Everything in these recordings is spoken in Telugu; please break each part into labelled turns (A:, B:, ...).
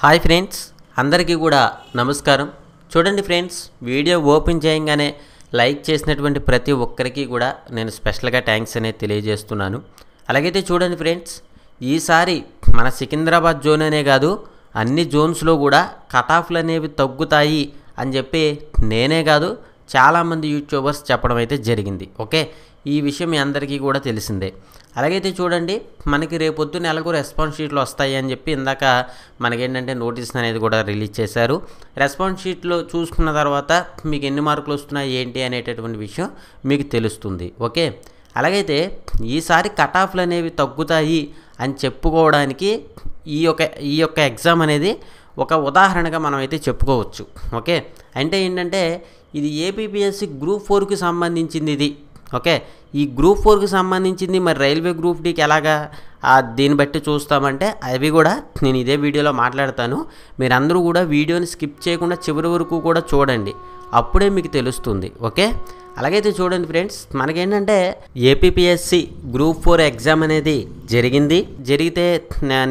A: హాయ్ ఫ్రెండ్స్ అందరికీ కూడా నమస్కారం చూడండి ఫ్రెండ్స్ వీడియో ఓపెన్ చేయంగానే లైక్ చేసినటువంటి ప్రతి ఒక్కరికి కూడా నేను స్పెషల్గా థ్యాంక్స్ అనేది తెలియజేస్తున్నాను అలాగైతే చూడండి ఫ్రెండ్స్ ఈసారి మన సికింద్రాబాద్ జోన్ అనే కాదు అన్ని జోన్స్లో కూడా కటాఫ్లు అనేవి తగ్గుతాయి అని చెప్పి నేనే కాదు చాలామంది యూట్యూబర్స్ చెప్పడం అయితే జరిగింది ఓకే ఈ విషయం మీ అందరికీ కూడా తెలిసిందే అలాగైతే చూడండి మనకి రేపొద్దున ఎలాగో రెస్పాన్స్ షీట్లు వస్తాయి అని చెప్పి ఇందాక మనకేంటంటే నోటీస్ అనేది కూడా రిలీజ్ చేశారు రెస్పాన్స్ షీట్లో చూసుకున్న తర్వాత మీకు ఎన్ని మార్కులు వస్తున్నాయి ఏంటి అనేటటువంటి విషయం మీకు తెలుస్తుంది ఓకే అలాగైతే ఈసారి కట్ ఆఫ్లు అనేవి తగ్గుతాయి అని చెప్పుకోవడానికి ఈ యొక్క ఈ యొక్క ఎగ్జామ్ అనేది ఒక ఉదాహరణగా మనం అయితే చెప్పుకోవచ్చు ఓకే అంటే ఏంటంటే ఇది ఏపీపీఎస్సి గ్రూప్ ఫోర్కి సంబంధించింది ఇది ఓకే ఈ గ్రూప్ ఫోర్కి సంబంధించింది మరి రైల్వే గ్రూప్ డీకి ఎలాగా దీన్ని బట్టి చూస్తామంటే అవి కూడా నేను ఇదే వీడియోలో మాట్లాడతాను మీరందరూ కూడా వీడియోని స్కిప్ చేయకుండా చివరి వరకు కూడా చూడండి అప్పుడే మీకు తెలుస్తుంది ఓకే అలాగైతే చూడండి ఫ్రెండ్స్ మనకేంటంటే ఏపీపీఎస్సి గ్రూప్ ఫోర్ ఎగ్జామ్ అనేది జరిగింది జరిగితే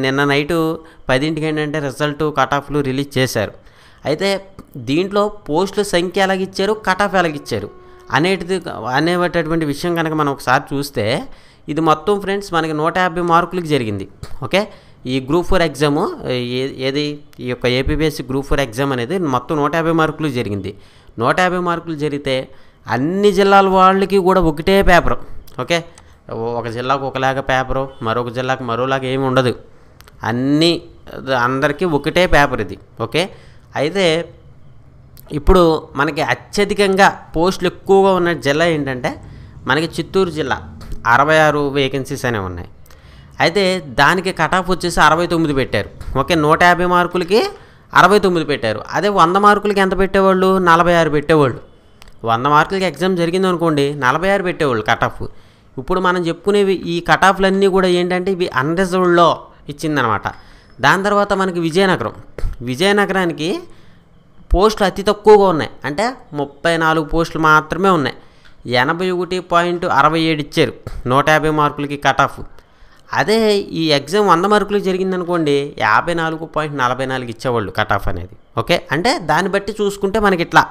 A: నిన్న నైటు పదింటికి ఏంటంటే రిజల్ట్ కట్ ఆఫ్లు రిలీజ్ చేశారు అయితే దీంట్లో పోస్టుల సంఖ్య ఎలాగిచ్చారు కట్ ఆఫ్ ఎలాగిచ్చారు ఇచ్చారు అనేటిది అనేటటువంటి విషయం కనుక మనం ఒకసారి చూస్తే ఇది మొత్తం ఫ్రెండ్స్ మనకి నూట యాభై మార్కులకి జరిగింది ఓకే ఈ గ్రూప్ ఫోర్ ఎగ్జాము ఏది ఈ యొక్క ఏపీబీఎస్సీ గ్రూప్ ఫోర్ ఎగ్జామ్ అనేది మొత్తం నూట యాభై మార్కులు జరిగింది నూట యాభై మార్కులు జరిగితే అన్ని జిల్లాల వాళ్ళకి కూడా ఒకటే పేపర్ ఓకే ఒక జిల్లాకు ఒకలాగా పేపరు మరొక జిల్లాకు మరోలాగా ఏమి ఉండదు అన్నీ అందరికీ ఒకటే పేపర్ ఇది ఓకే అయితే ఇప్పుడు మనకి అత్యధికంగా పోస్టులు ఎక్కువగా ఉన్న జిల్లా ఏంటంటే మనకి చిత్తూరు జిల్లా అరవై ఆరు వేకెన్సీస్ అనేవి ఉన్నాయి అయితే దానికి కటాఫ్ వచ్చేసి అరవై తొమ్మిది పెట్టారు ఓకే నూట యాభై మార్కులకి అరవై తొమ్మిది పెట్టారు అదే వంద మార్కులకి ఎంత పెట్టేవాళ్ళు నలభై ఆరు పెట్టేవాళ్ళు వంద మార్కులకి ఎగ్జామ్ జరిగింది అనుకోండి నలభై ఆరు పెట్టేవాళ్ళు కటాఫ్ ఇప్పుడు మనం చెప్పుకునేవి ఈ కటాఫ్లన్నీ కూడా ఏంటంటే ఇవి అన్రిజర్వ్లో ఇచ్చిందనమాట దాని తర్వాత మనకి విజయనగరం విజయనగరానికి పోస్టులు అతి తక్కువగా ఉన్నాయి అంటే ముప్పై నాలుగు పోస్టులు మాత్రమే ఉన్నాయి ఎనభై ఒకటి పాయింట్ అరవై ఏడు ఇచ్చారు నూట యాభై మార్కులకి కట్ ఆఫ్ అదే ఈ ఎగ్జామ్ వంద మార్కులు జరిగిందనుకోండి యాభై నాలుగు పాయింట్ నలభై నాలుగు ఇచ్చేవాళ్ళు కట్ ఆఫ్ అనేది ఓకే అంటే దాన్ని బట్టి చూసుకుంటే మనకి ఇట్లా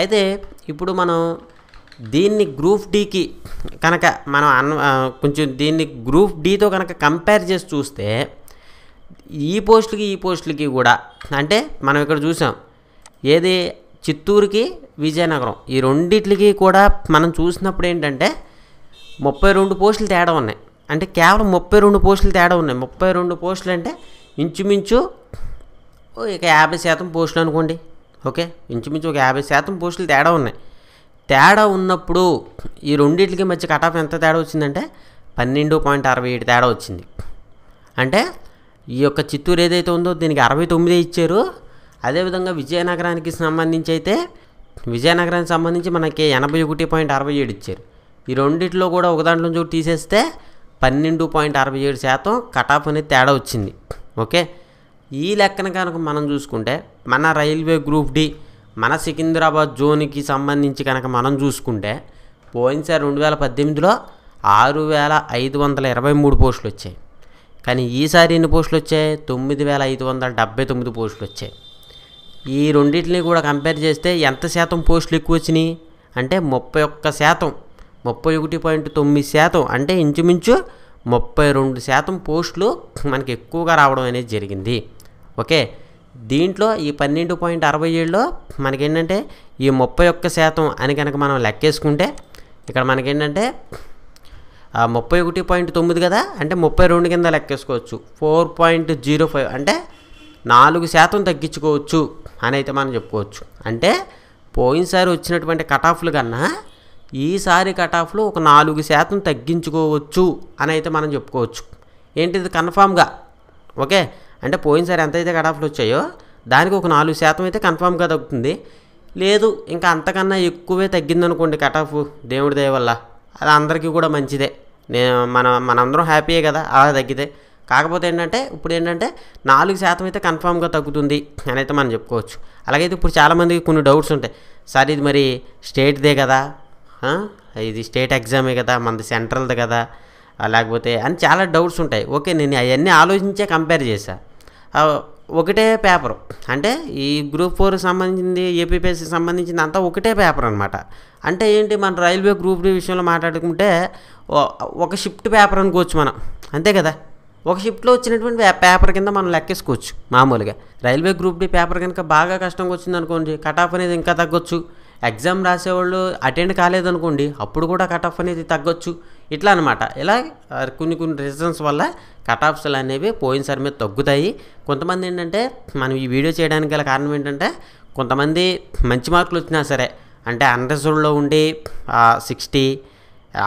A: అయితే ఇప్పుడు మనం దీన్ని గ్రూప్ డీకి కనుక మనం అన్ కొంచెం దీన్ని గ్రూప్ డీతో కనుక కంపేర్ చేసి చూస్తే ఈ పోస్టులకి ఈ పోస్టులకి కూడా అంటే మనం ఇక్కడ చూసాం ఏది చిత్తూరుకి విజయనగరం ఈ రెండిట్లకి కూడా మనం చూసినప్పుడు ఏంటంటే ముప్పై రెండు పోస్టులు తేడా ఉన్నాయి అంటే కేవలం ముప్పై రెండు పోస్టులు తేడా ఉన్నాయి ముప్పై రెండు పోస్టులు అంటే ఇంచుమించు ఇక యాభై శాతం పోస్టులు అనుకోండి ఓకే ఇంచుమించు ఒక యాభై శాతం పోస్టులు తేడా ఉన్నాయి తేడా ఉన్నప్పుడు ఈ రెండింటికి మధ్య కటాఫ్ ఎంత తేడా వచ్చిందంటే పన్నెండు పాయింట్ అరవై ఏడు తేడా వచ్చింది అంటే ఈ యొక్క చిత్తూరు ఏదైతే ఉందో దీనికి అరవై తొమ్మిది ఇచ్చారు అదేవిధంగా విజయనగరానికి సంబంధించి అయితే విజయనగరానికి సంబంధించి మనకి ఎనభై ఒకటి పాయింట్ అరవై ఏడు ఇచ్చారు ఈ రెండిట్లో కూడా ఒక దాంట్లో నుంచి తీసేస్తే పన్నెండు పాయింట్ అరవై ఏడు శాతం కటాఫ్ అనేది తేడా వచ్చింది ఓకే ఈ లెక్కన కనుక మనం చూసుకుంటే మన రైల్వే గ్రూప్ డి మన సికింద్రాబాద్ జోన్కి సంబంధించి కనుక మనం చూసుకుంటే పోయినసారి రెండు వేల పద్దెనిమిదిలో ఆరు వేల ఐదు వందల ఇరవై మూడు పోస్టులు వచ్చాయి కానీ ఈసారి ఎన్ని పోస్టులు వచ్చాయి తొమ్మిది వేల ఐదు వందల డెబ్బై తొమ్మిది పోస్టులు వచ్చాయి ఈ రెండింటిని కూడా కంపేర్ చేస్తే ఎంత శాతం పోస్టులు ఎక్కువ వచ్చినాయి అంటే ముప్పై ఒక్క శాతం ముప్పై ఒకటి పాయింట్ తొమ్మిది శాతం అంటే ఇంచుమించు ముప్పై రెండు శాతం పోస్టులు మనకి ఎక్కువగా రావడం అనేది జరిగింది ఓకే దీంట్లో ఈ పన్నెండు పాయింట్ అరవై ఏడులో మనకేంటంటే ఈ ముప్పై ఒక్క శాతం అని కనుక మనం లెక్కేసుకుంటే ఇక్కడ మనకేంటంటే ముప్పై ఒకటి పాయింట్ తొమ్మిది కదా అంటే ముప్పై రెండు కింద లెక్కేసుకోవచ్చు ఫోర్ పాయింట్ జీరో ఫైవ్ అంటే నాలుగు శాతం తగ్గించుకోవచ్చు అని అయితే మనం చెప్పుకోవచ్చు అంటే పోయినసారి వచ్చినటువంటి కటాఫ్లు కన్నా ఈసారి కటాఫ్లు ఒక నాలుగు శాతం తగ్గించుకోవచ్చు అని అయితే మనం చెప్పుకోవచ్చు ఏంటిది కన్ఫామ్గా ఓకే అంటే పోయినసారి ఎంతైతే కటాఫ్లు వచ్చాయో దానికి ఒక నాలుగు శాతం అయితే కన్ఫామ్గా తగ్గుతుంది లేదు ఇంకా అంతకన్నా ఎక్కువే తగ్గిందనుకోండి కటాఫ్ దేవుడి దయ వల్ల అది అందరికీ కూడా మంచిదే నేను మన మనందరం హ్యాపీయే కదా అలా తగ్గితే కాకపోతే ఏంటంటే ఇప్పుడు ఏంటంటే నాలుగు శాతం అయితే కన్ఫామ్గా తగ్గుతుంది అని అయితే మనం చెప్పుకోవచ్చు అలాగైతే ఇప్పుడు చాలామందికి కొన్ని డౌట్స్ ఉంటాయి సార్ ఇది మరి స్టేట్దే కదా ఇది స్టేట్ ఎగ్జామే కదా మనది సెంట్రల్ది కదా లేకపోతే అని చాలా డౌట్స్ ఉంటాయి ఓకే నేను అవన్నీ ఆలోచించే కంపేర్ చేశా ఒకటే పేపర్ అంటే ఈ గ్రూప్ ఫోర్ సంబంధించింది ఏపీపీఎస్సీకి సంబంధించింది అంతా ఒకటే పేపర్ అనమాట అంటే ఏంటి మన రైల్వే గ్రూప్ డి విషయంలో మాట్లాడుకుంటే ఒక షిఫ్ట్ పేపర్ అనుకోవచ్చు మనం అంతే కదా ఒక షిఫ్ట్లో వచ్చినటువంటి పేపర్ కింద మనం లెక్కేసుకోవచ్చు మామూలుగా రైల్వే గ్రూప్ డి పేపర్ కనుక బాగా కష్టంగా వచ్చిందనుకోండి కట్ ఆఫ్ అనేది ఇంకా తగ్గొచ్చు ఎగ్జామ్ రాసేవాళ్ళు అటెండ్ కాలేదనుకోండి అప్పుడు కూడా కట్ ఆఫ్ అనేది తగ్గొచ్చు ఇట్లా అనమాట ఇలా కొన్ని కొన్ని రీజన్స్ వల్ల కట్ అనేవి పోయినసారి మీద తగ్గుతాయి కొంతమంది ఏంటంటే మనం ఈ వీడియో చేయడానికి గల కారణం ఏంటంటే కొంతమంది మంచి మార్కులు వచ్చినా సరే అంటే అన్రిజర్వ్లో ఉండి సిక్స్టీ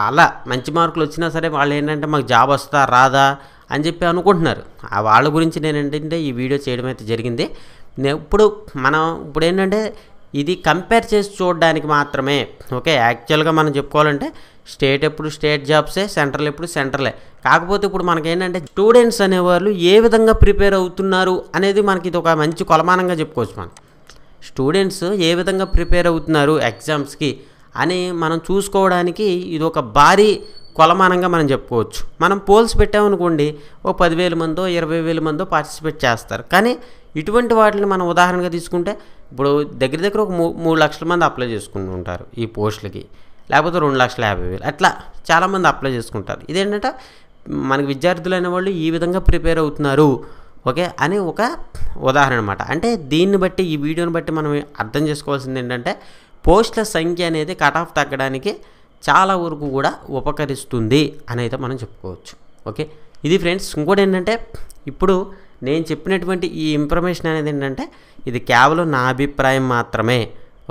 A: అలా మంచి మార్కులు వచ్చినా సరే వాళ్ళు ఏంటంటే మాకు జాబ్ వస్తా రాదా అని చెప్పి అనుకుంటున్నారు ఆ వాళ్ళ గురించి నేను ఏంటంటే ఈ వీడియో చేయడం అయితే జరిగింది ఇప్పుడు మనం ఇప్పుడు ఏంటంటే ఇది కంపేర్ చేసి చూడడానికి మాత్రమే ఓకే యాక్చువల్గా మనం చెప్పుకోవాలంటే స్టేట్ ఎప్పుడు స్టేట్ జాబ్సే సెంట్రల్ ఎప్పుడు సెంట్రలే కాకపోతే ఇప్పుడు మనకేంటంటే స్టూడెంట్స్ అనేవాళ్ళు ఏ విధంగా ప్రిపేర్ అవుతున్నారు అనేది మనకి ఇది ఒక మంచి కొలమానంగా చెప్పుకోవచ్చు మనం స్టూడెంట్స్ ఏ విధంగా ప్రిపేర్ అవుతున్నారు ఎగ్జామ్స్కి అని మనం చూసుకోవడానికి ఇది ఒక భారీ కొలమానంగా మనం చెప్పుకోవచ్చు మనం పోల్స్ పెట్టామనుకోండి ఓ పదివేల మందో ఇరవై వేల మందో పార్టిసిపేట్ చేస్తారు కానీ ఇటువంటి వాటిని మనం ఉదాహరణగా తీసుకుంటే ఇప్పుడు దగ్గర దగ్గర ఒక మూడు లక్షల మంది అప్లై చేసుకుంటూ ఉంటారు ఈ పోస్టులకి లేకపోతే రెండు లక్షల యాభై వేలు అట్లా చాలామంది అప్లై చేసుకుంటారు ఇదేంటంటే మనకి విద్యార్థులు అనే వాళ్ళు ఈ విధంగా ప్రిపేర్ అవుతున్నారు ఓకే అని ఒక ఉదాహరణ అనమాట అంటే దీన్ని బట్టి ఈ వీడియోని బట్టి మనం అర్థం చేసుకోవాల్సింది ఏంటంటే పోస్టుల సంఖ్య అనేది కట్ ఆఫ్ తగ్గడానికి చాలా వరకు కూడా ఉపకరిస్తుంది అని అయితే మనం చెప్పుకోవచ్చు ఓకే ఇది ఫ్రెండ్స్ ఇంకోటి ఏంటంటే ఇప్పుడు నేను చెప్పినటువంటి ఈ ఇన్ఫర్మేషన్ అనేది ఏంటంటే ఇది కేవలం నా అభిప్రాయం మాత్రమే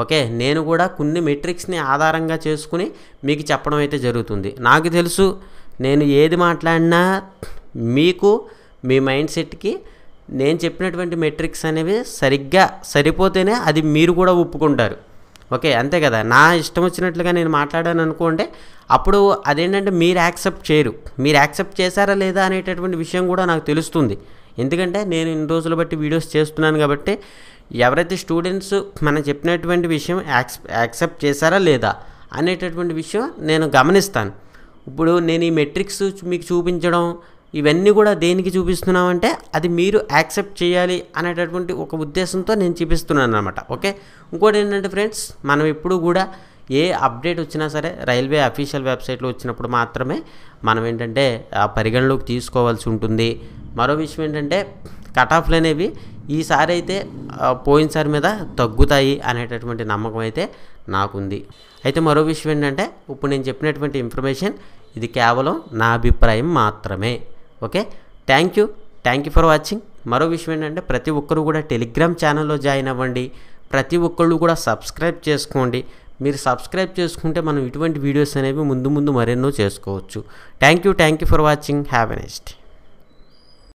A: ఓకే నేను కూడా కొన్ని మెట్రిక్స్ని ఆధారంగా చేసుకుని మీకు చెప్పడం అయితే జరుగుతుంది నాకు తెలుసు నేను ఏది మాట్లాడినా మీకు మీ మైండ్ సెట్కి నేను చెప్పినటువంటి మెట్రిక్స్ అనేవి సరిగ్గా సరిపోతేనే అది మీరు కూడా ఒప్పుకుంటారు ఓకే అంతే కదా నా ఇష్టం వచ్చినట్లుగా నేను మాట్లాడాను అనుకోండి అప్పుడు అదేంటంటే మీరు యాక్సెప్ట్ చేయరు మీరు యాక్సెప్ట్ చేశారా లేదా అనేటటువంటి విషయం కూడా నాకు తెలుస్తుంది ఎందుకంటే నేను ఇన్ని రోజులు బట్టి వీడియోస్ చేస్తున్నాను కాబట్టి ఎవరైతే స్టూడెంట్స్ మనం చెప్పినటువంటి విషయం యాక్సెప్ట్ చేశారా లేదా అనేటటువంటి విషయం నేను గమనిస్తాను ఇప్పుడు నేను ఈ మెట్రిక్స్ మీకు చూపించడం ఇవన్నీ కూడా దేనికి చూపిస్తున్నామంటే అది మీరు యాక్సెప్ట్ చేయాలి అనేటటువంటి ఒక ఉద్దేశంతో నేను చూపిస్తున్నాను అనమాట ఓకే ఇంకోటి ఏంటంటే ఫ్రెండ్స్ మనం ఎప్పుడు కూడా ఏ అప్డేట్ వచ్చినా సరే రైల్వే అఫీషియల్ వెబ్సైట్లో వచ్చినప్పుడు మాత్రమే మనం ఏంటంటే ఆ పరిగణలోకి తీసుకోవాల్సి ఉంటుంది మరో విషయం ఏంటంటే కట్ ఆఫ్లు అనేవి ఈసారి అయితే పోయినసారి మీద తగ్గుతాయి అనేటటువంటి నమ్మకం అయితే నాకుంది అయితే మరో విషయం ఏంటంటే ఇప్పుడు నేను చెప్పినటువంటి ఇన్ఫర్మేషన్ ఇది కేవలం నా అభిప్రాయం మాత్రమే okay thank you thank you for watching మరో విషయం ఏంటంటే ప్రతి ఒక్కరు కూడా టెలిగ్రామ్ ఛానల్లో జాయిన్ అవ్వండి ప్రతి ఒక్కళ్ళు కూడా సబ్స్క్రైబ్ చేసుకోండి మీరు సబ్స్క్రైబ్ చేసుకుంటే మనం ఇటువంటి వీడియోస్ అనేవి ముందు ముందు మరెన్నో చేసుకోవచ్చు thank you thank you for watching have a next